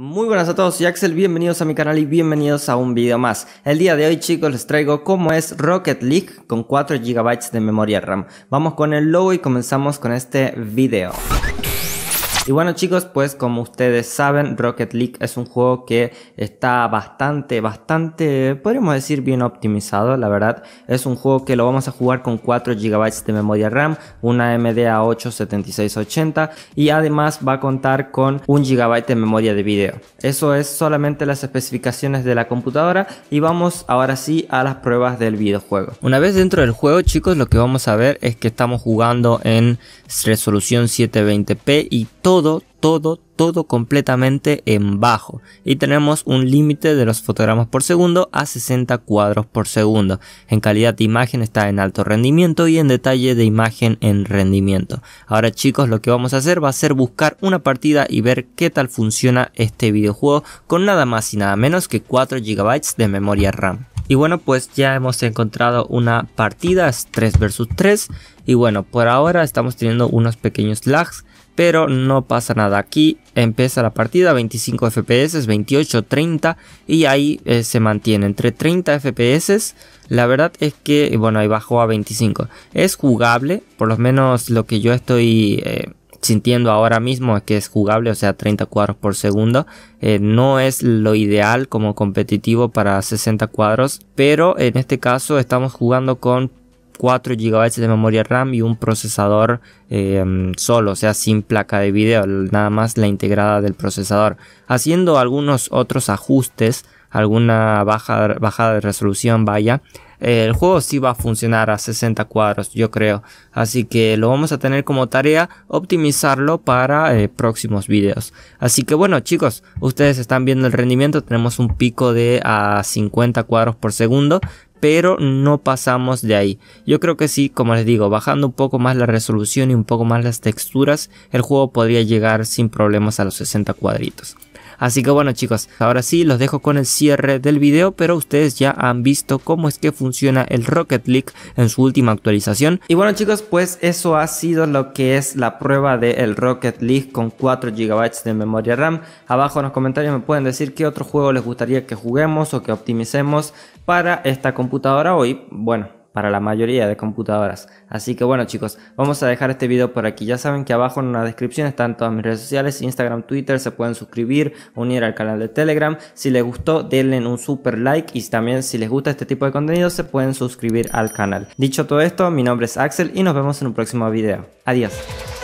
Muy buenas a todos, soy Axel, bienvenidos a mi canal y bienvenidos a un video más. El día de hoy chicos les traigo cómo es Rocket League con 4 GB de memoria RAM. Vamos con el logo y comenzamos con este video. Y bueno chicos, pues como ustedes saben, Rocket League es un juego que está bastante, bastante, podríamos decir bien optimizado, la verdad. Es un juego que lo vamos a jugar con 4 GB de memoria RAM, una MDA 8 7680 y además va a contar con 1 GB de memoria de video. Eso es solamente las especificaciones de la computadora y vamos ahora sí a las pruebas del videojuego. Una vez dentro del juego chicos, lo que vamos a ver es que estamos jugando en resolución 720p y todo todo, todo, todo completamente en bajo. Y tenemos un límite de los fotogramas por segundo a 60 cuadros por segundo. En calidad de imagen está en alto rendimiento y en detalle de imagen en rendimiento. Ahora chicos lo que vamos a hacer va a ser buscar una partida y ver qué tal funciona este videojuego con nada más y nada menos que 4 GB de memoria RAM. Y bueno, pues ya hemos encontrado una partida, es 3 versus 3. Y bueno, por ahora estamos teniendo unos pequeños lags, pero no pasa nada. Aquí empieza la partida, 25 FPS, 28, 30 y ahí eh, se mantiene entre 30 FPS. La verdad es que, bueno, ahí bajó a 25. Es jugable, por lo menos lo que yo estoy... Eh, sintiendo ahora mismo que es jugable, o sea, 30 cuadros por segundo. Eh, no es lo ideal como competitivo para 60 cuadros, pero en este caso estamos jugando con 4 GB de memoria RAM y un procesador eh, solo, o sea, sin placa de video, nada más la integrada del procesador. Haciendo algunos otros ajustes, alguna baja, bajada de resolución, vaya, el juego sí va a funcionar a 60 cuadros, yo creo. Así que lo vamos a tener como tarea optimizarlo para eh, próximos videos. Así que bueno chicos, ustedes están viendo el rendimiento, tenemos un pico de a 50 cuadros por segundo, pero no pasamos de ahí. Yo creo que sí, como les digo, bajando un poco más la resolución y un poco más las texturas, el juego podría llegar sin problemas a los 60 cuadritos. Así que bueno chicos, ahora sí los dejo con el cierre del video, pero ustedes ya han visto cómo es que funciona el Rocket League en su última actualización. Y bueno chicos, pues eso ha sido lo que es la prueba del Rocket League con 4 GB de memoria RAM. Abajo en los comentarios me pueden decir qué otro juego les gustaría que juguemos o que optimicemos para esta computadora hoy. Bueno, para la mayoría de computadoras. Así que bueno chicos, vamos a dejar este video por aquí. Ya saben que abajo en la descripción están todas mis redes sociales, Instagram, Twitter, se pueden suscribir, unir al canal de Telegram. Si les gustó, denle un super like y también si les gusta este tipo de contenido se pueden suscribir al canal. Dicho todo esto, mi nombre es Axel y nos vemos en un próximo video. Adiós.